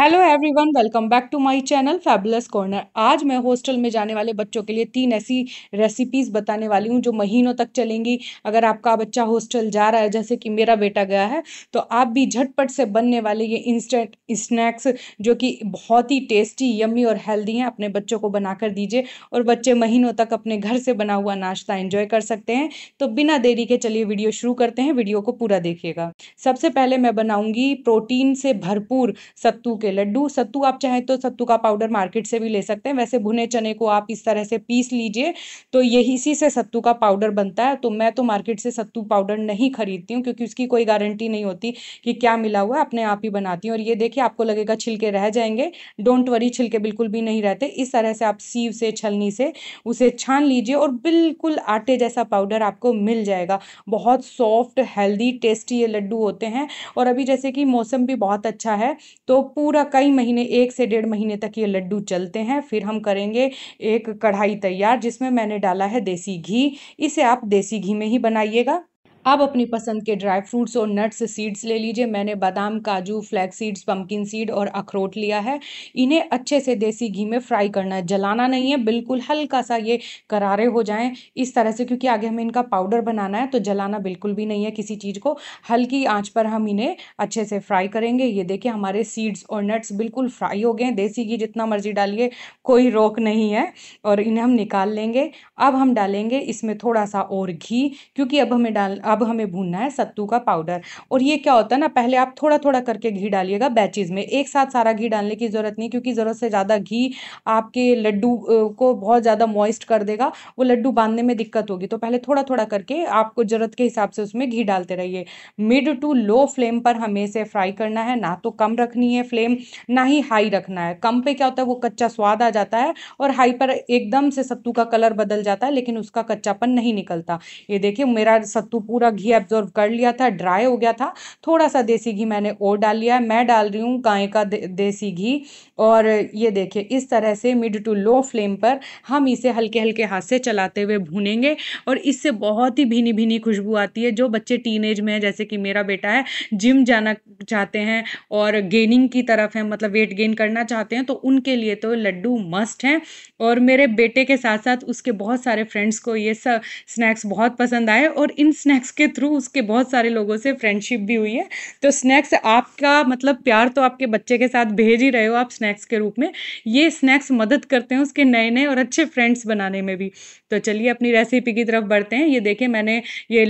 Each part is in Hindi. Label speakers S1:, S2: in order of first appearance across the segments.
S1: hello everyone welcome back to my channel fabulous corner आज मैं हॉस्टल में जाने वाले बच्चों के लिए तीन ऐसी रेसिपीज़ बताने वाली हूँ जो महीनों तक चलेंगी अगर आपका बच्चा हॉस्टल जा रहा है जैसे कि मेरा बेटा गया है तो आप भी झटपट से बनने वाले ये इंस्टेंट स्नैक्स जो कि बहुत ही टेस्टी यम्मी और हेल्दी हैं अपने बच्चों को बना दीजिए और बच्चे महीनों तक अपने घर से बना हुआ नाश्ता इन्जॉय कर सकते हैं तो बिना देरी के चलिए वीडियो शुरू करते हैं वीडियो को पूरा देखिएगा सबसे पहले मैं बनाऊँगी प्रोटीन से भरपूर सत्तू के के लड्डू सत्तू आप चाहें तो सत्तू का पाउडर मार्केट से भी ले सकते हैं वैसे भुने चने को आप इस तरह से पीस लीजिए तो यही इसी से सत्तू का पाउडर बनता है तो मैं तो मार्केट से सत्तू पाउडर नहीं खरीदती हूँ क्योंकि उसकी कोई गारंटी नहीं होती कि क्या मिला हुआ अपने आप ही बनाती हूँ और ये देखिए आपको लगेगा छिलके रह जाएंगे डोंट वरी छिलके बिल्कुल भी नहीं रहते इस तरह से आप सीव से छलनी से उसे छान लीजिए और बिल्कुल आटे जैसा पाउडर आपको मिल जाएगा बहुत सॉफ्ट हेल्दी टेस्टी ये लड्डू होते हैं और अभी जैसे कि मौसम भी बहुत अच्छा है तो पूरा पूरा कई महीने एक से डेढ़ महीने तक ये लड्डू चलते हैं फिर हम करेंगे एक कढ़ाई तैयार जिसमें मैंने डाला है देसी घी इसे आप देसी घी में ही बनाइएगा आप अपनी पसंद के ड्राई फ्रूट्स और नट्स सीड्स ले लीजिए मैंने बादाम काजू फ्लैक्स सीड्स पम्पकिन सीड और अखरोट लिया है इन्हें अच्छे से देसी घी में फ्राई करना है जलाना नहीं है बिल्कुल हल्का सा ये करारे हो जाएं इस तरह से क्योंकि आगे हमें इनका पाउडर बनाना है तो जलाना बिल्कुल भी नहीं है किसी चीज़ को हल्की आँच पर हम इन्हें अच्छे से फ्राई करेंगे ये देखिए हमारे सीड्स और नट्स बिल्कुल फ्राई हो गए देसी घी जितना मर्जी डालिए कोई रोक नहीं है और इन्हें हम निकाल लेंगे अब हम डालेंगे इसमें थोड़ा सा और घी क्योंकि अब हमें डाल अब अब हमें भूनना है सत्तू का पाउडर और ये क्या होता है ना पहले आप थोड़ा थोड़ा करके घी डालिएगा बैचेज में एक साथ सारा घी डालने की ज़रूरत नहीं क्योंकि ज़रूरत से ज़्यादा घी आपके लड्डू को बहुत ज़्यादा मॉइस्ट कर देगा वो लड्डू बांधने में दिक्कत होगी तो पहले थोड़ा थोड़ा करके आपको ज़रूरत के हिसाब से उसमें घी डालते रहिए मिड टू लो फ्लेम पर हमें इसे फ्राई करना है ना तो कम रखनी है फ्लेम ना ही हाई रखना है कम पे क्या होता है वो कच्चा स्वाद आ जाता है और हाई पर एकदम से सत्तू का कलर बदल जाता है लेकिन उसका कच्चापन नहीं निकलता ये देखिए मेरा सत्तू पूरा पूरा घी एब्जॉर्व कर लिया था ड्राई हो गया था थोड़ा सा देसी घी मैंने और डाल लिया है मैं डाल रही हूँ गाय का दे, देसी घी और ये देखिए इस तरह से मिड टू लो फ्लेम पर हम इसे हल्के हल्के हाथ से चलाते हुए भूनेंगे और इससे बहुत ही भीनी भीनी खुशबू आती है जो बच्चे टीन में है जैसे कि मेरा बेटा है जिम जाना चाहते हैं और गेनिंग की तरफ है मतलब वेट गेन करना चाहते हैं तो उनके लिए तो लड्डू मस्ट हैं और मेरे बेटे के साथ साथ उसके बहुत सारे फ्रेंड्स को ये सब स्नैक्स बहुत पसंद आए और इन स्नैक्स स्नैक्स के थ्रू उसके बहुत सारे लोगों से फ्रेंडशिप भी हुई है तो स्नैक्स आपका मतलब प्यार तो आपके बच्चे के साथ भेज ही रहे हो आप स्नैक्स के रूप में ये स्नैक्स मदद करते हैं उसके नए नए और अच्छे फ्रेंड्स बनाने में भी तो चलिए अपनी रेसिपी की तरफ बढ़ते हैं ये देखिए मैंने ये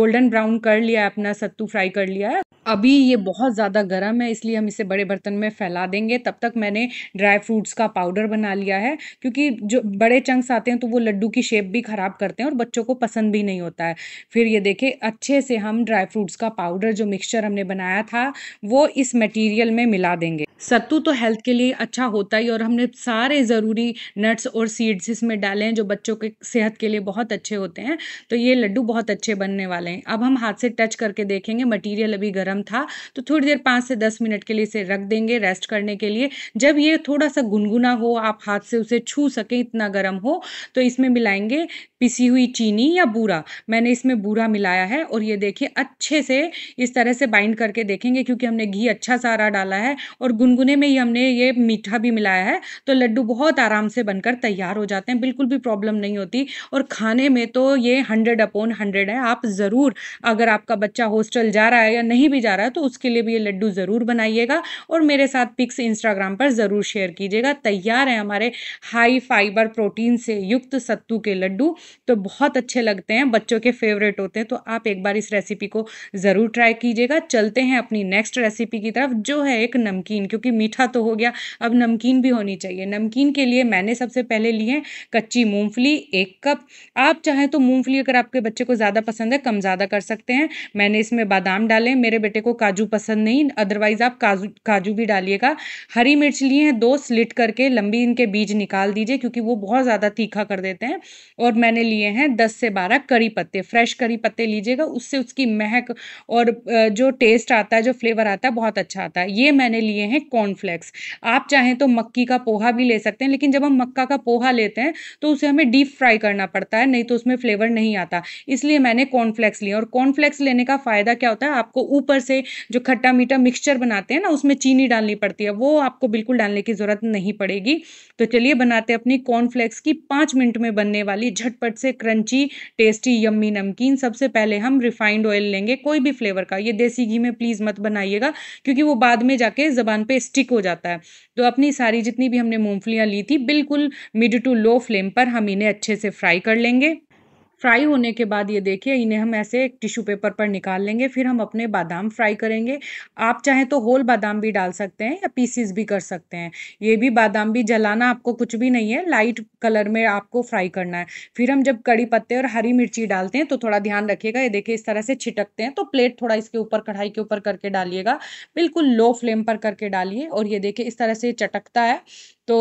S1: गोल्डन ब्राउन कर लिया अपना सत्तू फ्राई कर लिया है अभी ये बहुत ज़्यादा गर्म है इसलिए हम इसे बड़े बर्तन में फैला देंगे तब तक मैंने ड्राई फ्रूट्स का पाउडर बना लिया है क्योंकि जो बड़े चंक्स आते हैं तो वो लड्डू की शेप भी ख़राब करते हैं और बच्चों को पसंद भी नहीं होता है फिर ये देखे अच्छे से हम ड्राई फ्रूट्स का पाउडर जो मिक्सचर हमने बनाया था वो इस मटेरियल में मिला देंगे सत्तू तो हेल्थ के लिए अच्छा होता ही और हमने सारे ज़रूरी नट्स और सीड्स इसमें डाले हैं जो बच्चों के सेहत के लिए बहुत अच्छे होते हैं तो ये लड्डू बहुत अच्छे बनने वाले हैं अब हम हाथ से टच करके देखेंगे मटेरियल अभी गर्म था तो थोड़ी देर पाँच से दस मिनट के लिए इसे रख देंगे रेस्ट करने के लिए जब ये थोड़ा सा गुनगुना हो आप हाथ से उसे छू सकें इतना गर्म हो तो इसमें मिलाएंगे पिसी हुई चीनी या बूरा मैंने इसमें बूरा मिलाया है और ये देखिए अच्छे से इस तरह से बाइंड करके देखेंगे क्योंकि हमने घी अच्छा सारा डाला है और गुनगुने में ही हमने ये मीठा भी मिलाया है तो लड्डू बहुत आराम से बनकर तैयार हो जाते हैं बिल्कुल भी प्रॉब्लम नहीं होती और खाने में तो ये हंड्रेड अपॉन हंड्रेड है आप ज़रूर अगर आपका बच्चा हॉस्टल जा रहा है या नहीं भी जा रहा है तो उसके लिए भी ये लड्डू ज़रूर बनाइएगा और मेरे साथ पिक्स इंस्टाग्राम पर ज़रूर शेयर कीजिएगा तैयार है हमारे हाई फाइबर प्रोटीन से युक्त सत्तू के लड्डू तो बहुत अच्छे लगते हैं बच्चों के फेवरेट होते हैं तो आप एक बार इस रेसिपी को ज़रूर ट्राई कीजिएगा चलते हैं अपनी नेक्स्ट रेसिपी की तरफ जो है एक नमकीन क्योंकि मीठा तो हो गया अब नमकीन भी होनी चाहिए नमकीन के लिए मैंने सबसे पहले लिए कच्ची मूंगफली एक कप आप चाहें तो मूंगफली अगर आपके बच्चे को ज़्यादा पसंद है कम ज़्यादा कर सकते हैं मैंने इसमें बादाम डाले मेरे बेटे को काजू पसंद नहीं अदरवाइज़ आप काजू काजू भी डालिएगा हरी मिर्च लिए हैं दो स्लिट करके लंबी इनके बीज निकाल दीजिए क्योंकि वो बहुत ज़्यादा तीखा कर देते हैं और मैंने मैंने लिए हैं दस से बारह करी पत्ते फ्रेश करी पत्ते लीजिएगा उससे उसकी महक और जो टेस्ट आता है जो फ्लेवर आता है बहुत अच्छा आता है ये मैंने लिए हैं कॉर्नफ्लेक्स आप चाहें तो मक्की का पोहा भी ले सकते हैं लेकिन जब हम मक्का का पोहा लेते हैं तो उसे हमें डीप फ्राई करना पड़ता है नहीं तो उसमें फ्लेवर नहीं आता इसलिए मैंने कॉर्नफ्लेक्स लिए और कॉर्नफ्लेक्स लेने का फ़ायदा क्या होता है आपको ऊपर से जो खट्टा मीठा मिक्सचर बनाते हैं ना उसमें चीनी डालनी पड़ती है वो आपको बिल्कुल डालने की ज़रूरत नहीं पड़ेगी तो चलिए बनाते हैं अपनी कॉर्नफ्लेक्स की पांच मिनट में बनने वाली झटपट फटाफट से क्रंची टेस्टी यम्मी नमकीन सबसे पहले हम रिफाइंड ऑयल लेंगे कोई भी फ्लेवर का ये देसी घी में प्लीज़ मत बनाइएगा क्योंकि वो बाद में जाके ज़बान पे स्टिक हो जाता है तो अपनी सारी जितनी भी हमने मूंगफलियां ली थी बिल्कुल मिड टू लो फ्लेम पर हम इन्हें अच्छे से फ्राई कर लेंगे फ्राई होने के बाद ये देखिए इन्हें हम ऐसे टिश्यू पेपर पर निकाल लेंगे फिर हम अपने बादाम फ्राई करेंगे आप चाहें तो होल बादाम भी डाल सकते हैं या पीसीस भी कर सकते हैं ये भी बादाम भी जलाना आपको कुछ भी नहीं है लाइट कलर में आपको फ्राई करना है फिर हम जब कड़ी पत्ते और हरी मिर्ची डालते हैं तो थोड़ा ध्यान रखिएगा ये देखिए इस तरह से छिटकते हैं तो प्लेट थोड़ा इसके ऊपर कढ़ाई के ऊपर करके डालिएगा बिल्कुल लो फ्लेम पर करके डालिए और ये देखिए इस तरह से चटकता है तो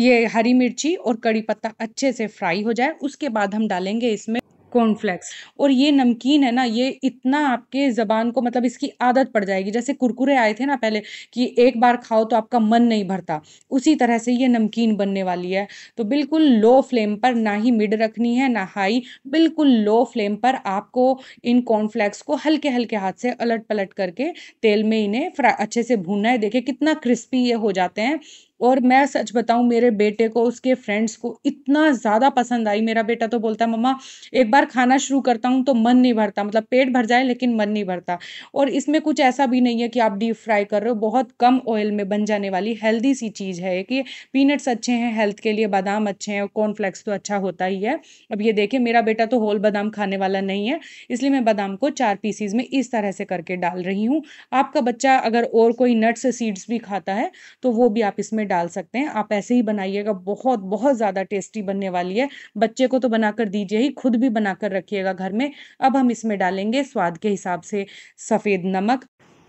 S1: ये हरी मिर्ची और कड़ी पत्ता अच्छे से फ्राई हो जाए उसके बाद हम डालेंगे इसमें कॉर्नफ्लैक्स और ये नमकीन है ना ये इतना आपके ज़बान को मतलब इसकी आदत पड़ जाएगी जैसे कुरकुरे आए थे ना पहले कि एक बार खाओ तो आपका मन नहीं भरता उसी तरह से ये नमकीन बनने वाली है तो बिल्कुल लो फ्लेम पर ना ही मिड रखनी है ना हाई बिल्कुल लो फ्लेम पर आपको इन कॉर्नफ्लैक्स को हल्के हल्के हाथ से अलट पलट करके तेल में इन्हें अच्छे से भूनना है देखिए कितना क्रिस्पी ये हो जाते हैं और मैं सच बताऊं मेरे बेटे को उसके फ्रेंड्स को इतना ज़्यादा पसंद आई मेरा बेटा तो बोलता है मम्मा एक बार खाना शुरू करता हूँ तो मन नहीं भरता मतलब पेट भर जाए लेकिन मन नहीं भरता और इसमें कुछ ऐसा भी नहीं है कि आप डीप फ्राई कर रहे हो बहुत कम ऑयल में बन जाने वाली हेल्दी सी चीज़ है कि पीनट्स अच्छे हैं हेल्थ के लिए बादाम अच्छे हैं और तो अच्छा होता ही है अब ये देखिए मेरा बेटा तो होल बादाम खाने वाला नहीं है इसलिए मैं बादाम को चार पीसीज में इस तरह से करके डाल रही हूँ आपका बच्चा अगर और कोई नट्स सीड्स भी खाता है तो वो भी आप इसमें डाल सकते हैं आप ऐसे ही बनाइएगा बहुत बहुत ज़्यादा टेस्टी बनने वाली है बच्चे को तो बनाकर दीजिए ही खुद भी बनाकर रखिएगा घर में अब हम इसमें डालेंगे स्वाद के हिसाब से सफ़ेद नमक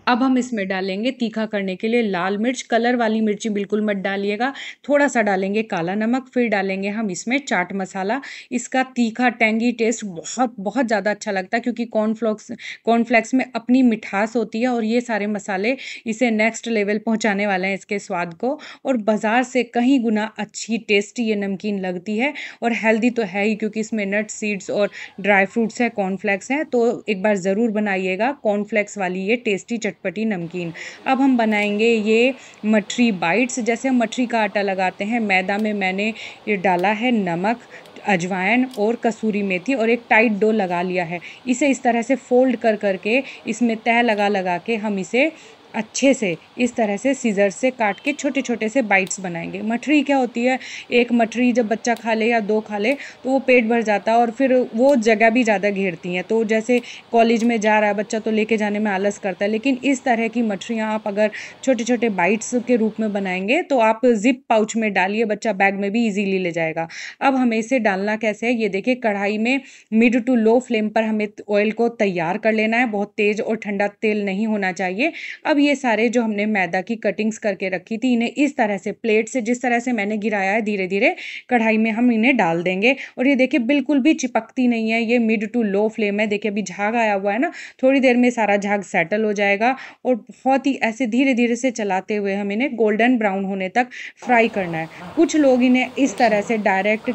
S1: अब हम इसमें डालेंगे तीखा करने के लिए लाल मिर्च कलर वाली मिर्ची बिल्कुल मत डालिएगा थोड़ा सा डालेंगे काला नमक फिर डालेंगे हम इसमें चाट मसाला इसका तीखा टेंगी टेस्ट बहुत बहुत ज़्यादा अच्छा लगता है क्योंकि कॉर्नफ्लॉक्स कॉर्नफ्लैक्स में अपनी मिठास होती है और ये सारे मसाले इसे नेक्स्ट लेवल पहुँचाने वाले हैं इसके स्वाद को और बाज़ार से कहीं गुना अच्छी टेस्टी ये नमकीन लगती है और हेल्दी तो है ही क्योंकि इसमें नट सीड्स और ड्राई फ्रूट्स हैं कॉर्नफ्लैक्स हैं तो एक बार ज़रूर बनाइएगा कॉर्नफ्लेक्स वाली ये टेस्टी चटपटी नमकीन अब हम बनाएंगे ये मठरी बाइट्स जैसे हम मठरी का आटा लगाते हैं मैदा में मैंने ये डाला है नमक अजवाइन और कसूरी मेथी और एक टाइट डो लगा लिया है इसे इस तरह से फोल्ड कर करके इसमें तह लगा लगा के हम इसे अच्छे से इस तरह से सीज़र से काट के छोटे छोटे से बाइट्स बनाएंगे मठरी क्या होती है एक मठरी जब बच्चा खा ले या दो खा ले तो वो पेट भर जाता है और फिर वो जगह भी ज़्यादा घेरती हैं तो जैसे कॉलेज में जा रहा है बच्चा तो लेके जाने में आलस करता है लेकिन इस तरह की मठरियाँ आप अगर छोटे छोटे बाइट्स के रूप में बनाएंगे तो आप जिप पाउच में डालिए बच्चा बैग में भी ईजीली ले जाएगा अब हमें इसे डालना कैसे है ये देखिए कढ़ाई में मिड टू लो फ्लेम पर हमें ऑयल को तैयार कर लेना है बहुत तेज़ और ठंडा तेल नहीं होना चाहिए अब ये सारे जो हमने मैदा की कटिंग्स करके रखी थी इन्हें इस तरह से प्लेट से जिस तरह से मैंने गिराया है धीरे धीरे कढ़ाई में हम इन्हें डाल देंगे और ये देखिए बिल्कुल भी चिपकती नहीं है ये मिड टू लो फ्लेम है देखिए अभी झाग आया हुआ है ना थोड़ी देर में सारा झाग सेटल हो जाएगा और बहुत ही ऐसे धीरे धीरे से चलाते हुए हम इन्हें गोल्डन ब्राउन होने तक फ्राई करना है कुछ लोग इन्हें इस तरह से डायरेक्ट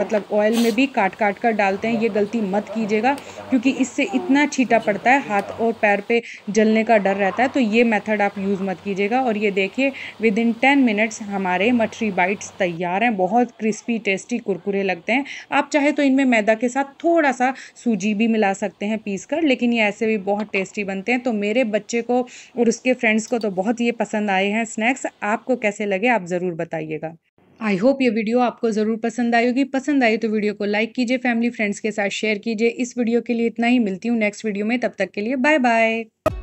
S1: मतलब ऑयल में भी काट काट कर डालते हैं ये गलती मत कीजिएगा क्योंकि इससे इतना छीटा पड़ता है हाथ और पैर पर जलने का डर रहता है जाता है तो ये मेथड आप यूज़ मत कीजिएगा और ये देखिए विद इन टेन मिनट्स हमारे मछली बाइट्स तैयार हैं बहुत क्रिस्पी टेस्टी कुरकुरे लगते हैं आप चाहे तो इनमें मैदा के साथ थोड़ा सा सूजी भी मिला सकते हैं पीस कर लेकिन ये ऐसे भी बहुत टेस्टी बनते हैं तो मेरे बच्चे को और उसके फ्रेंड्स को तो बहुत ये पसंद आए हैं स्नैक्स आपको कैसे लगे आप ज़रूर बताइएगा आई होप ये वीडियो आपको ज़रूर पसंद आई होगी पसंद आई तो वीडियो को लाइक कीजिए फैमिली फ्रेंड्स के साथ शेयर कीजिए इस वीडियो के लिए इतना ही मिलती हूँ नेक्स्ट वीडियो में तब तक के लिए बाय बाय